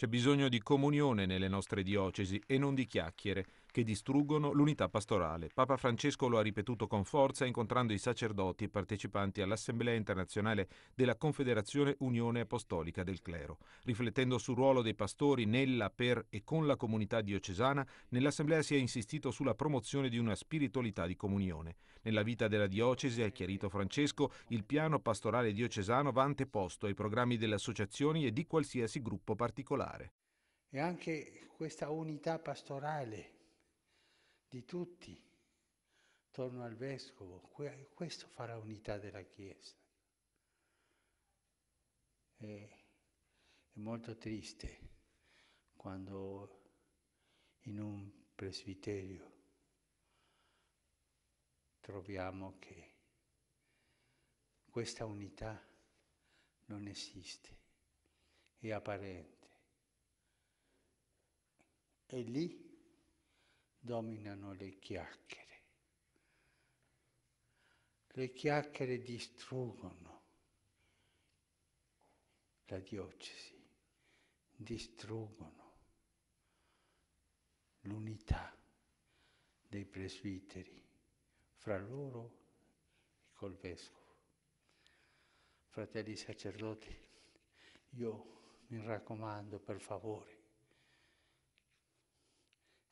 C'è bisogno di comunione nelle nostre diocesi e non di chiacchiere che distruggono l'unità pastorale. Papa Francesco lo ha ripetuto con forza incontrando i sacerdoti e partecipanti all'Assemblea internazionale della Confederazione Unione Apostolica del Clero, riflettendo sul ruolo dei pastori nella, per e con la comunità diocesana, nell'Assemblea si è insistito sulla promozione di una spiritualità di comunione. Nella vita della diocesi, ha chiarito Francesco, il piano pastorale diocesano va anteposto ai programmi delle associazioni e di qualsiasi gruppo particolare. E anche questa unità pastorale di tutti torno al Vescovo, questo farà unità della Chiesa. È, è molto triste quando in un presbiterio troviamo che questa unità non esiste, è apparente. E lì dominano le chiacchiere. Le chiacchiere distruggono la diocesi, distruggono l'unità dei presbiteri fra loro e col vescovo. Fratelli sacerdoti, io mi raccomando per favore,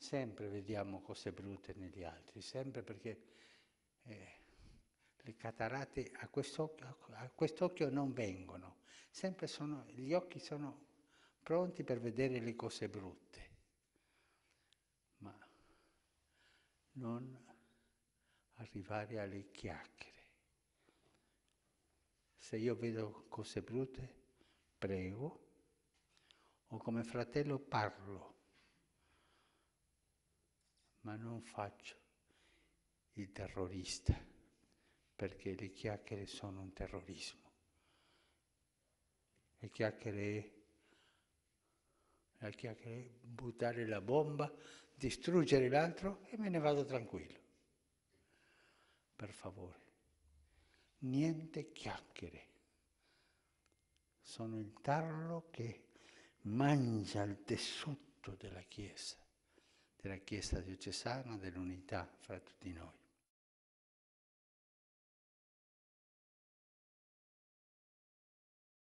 sempre vediamo cose brutte negli altri, sempre perché eh, le catarate a quest'occhio, a quest'occhio non vengono, sempre sono, gli occhi sono pronti per vedere le cose brutte, ma non arrivare alle chiacchiere. Se io vedo cose brutte, prego, o come fratello parlo ma non faccio il terrorista, perché le chiacchiere sono un terrorismo. Le chiacchiere la chiacchiera è buttare la bomba, distruggere l'altro e me ne vado tranquillo. Per favore, niente chiacchiere. Sono il tarlo che mangia il tessuto della Chiesa della Chiesa diocesana, dell'unità fra tutti noi.